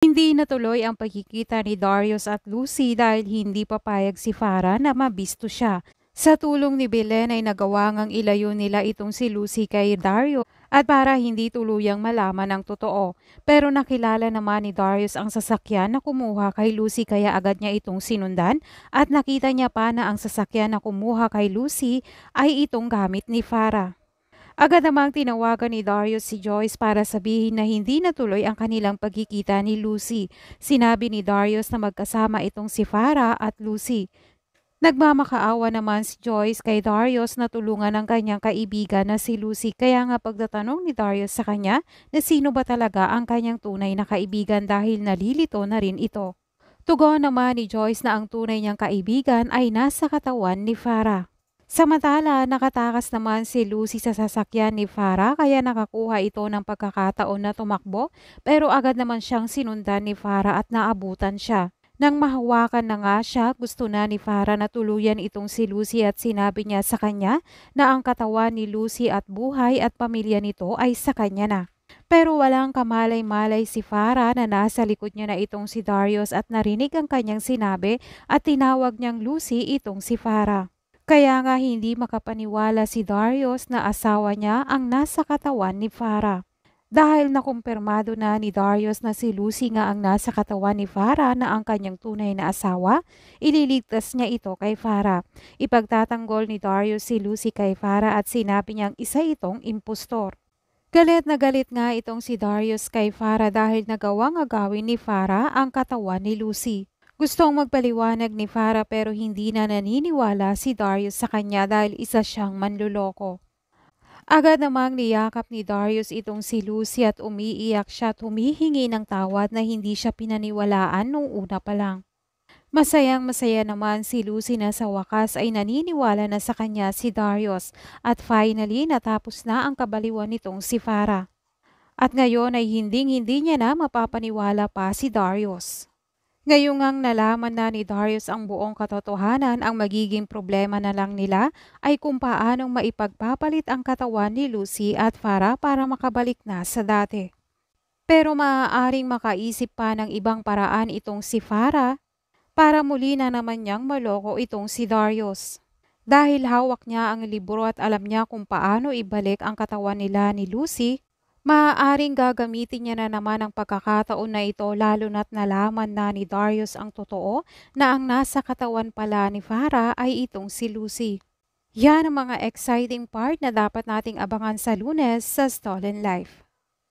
Hindi natuloy ang pagkikita ni Darius at Lucy dahil hindi papayag si Farah na mabisto siya. Sa tulong ni Belen ay nagawa ngang ilayo nila itong si Lucy kay Dario at para hindi tuluyang malaman ang totoo. Pero nakilala naman ni Darius ang sasakyan na kumuha kay Lucy kaya agad niya itong sinundan at nakita niya pa na ang sasakyan na kumuha kay Lucy ay itong gamit ni Farah. Agad namang tinawagan ni Darius si Joyce para sabihin na hindi natuloy ang kanilang pagkikita ni Lucy. Sinabi ni Darius na magkasama itong si Farah at Lucy. Nagmamakaawa naman si Joyce kay Darius na tulungan ang kanyang kaibigan na si Lucy kaya nga pagtatanong ni Darius sa kanya na sino ba talaga ang kanyang tunay na kaibigan dahil nalilito na rin ito. Tugon naman ni Joyce na ang tunay niyang kaibigan ay nasa katawan ni Farah. Samantala, nakatakas naman si Lucy sa sasakyan ni Farah kaya nakakuha ito ng pagkakataon na tumakbo pero agad naman siyang sinundan ni Farah at naabutan siya. Nang mahawakan na nga siya, gusto na ni Farah na tuluyan itong si Lucy at sinabi niya sa kanya na ang katawan ni Lucy at buhay at pamilya nito ay sa kanya na. Pero walang kamalay-malay si Farah na nasa likod niya na itong si Darius at narinig ang kanyang sinabi at tinawag niyang Lucy itong si Farah. Kaya nga hindi makapaniwala si Darius na asawa niya ang nasa katawan ni Farah. Dahil nakumpirmado na ni Darius na si Lucy nga ang nasa katawan ni Farah na ang kanyang tunay na asawa, ililigtas niya ito kay Farah. Ipagtatanggol ni Darius si Lucy kay Farah at sinabi niyang isa itong impostor. Galit na galit nga itong si Darius kay Farah dahil nagawa nga gawin ni Farah ang katawan ni Lucy. Gustong magpaliwanag ni Farah pero hindi na naniniwala si Darius sa kanya dahil isa siyang manluloko. Agad namang niyakap ni Darius itong si Lucy at umiiyak siya at humihingi ng tawad na hindi siya pinaniwalaan nung una pa lang. Masayang masaya naman si Lucy na sa wakas ay naniniwala na sa kanya si Darius at finally natapos na ang kabaliwan nitong si Farah. At ngayon ay hinding-hindi niya na mapapaniwala pa si Darius. Ngayong ang nalaman na ni Darius ang buong katotohanan, ang magiging problema na lang nila ay kung paanong maipagpapalit ang katawan ni Lucy at Farah para makabalik na sa dati. Pero maaaring makaisip pa ng ibang paraan itong si Farah para muli na naman niyang maloko itong si Darius. Dahil hawak niya ang libro at alam niya kung paano ibalik ang katawan nila ni Lucy, Maaaring gagamitin niya na naman ang pagkakataon na ito lalo na't nalaman na ni Darius ang totoo na ang nasa katawan pala ni Farah ay itong si Lucy. Yan ang mga exciting part na dapat nating abangan sa lunes sa Stolen Life.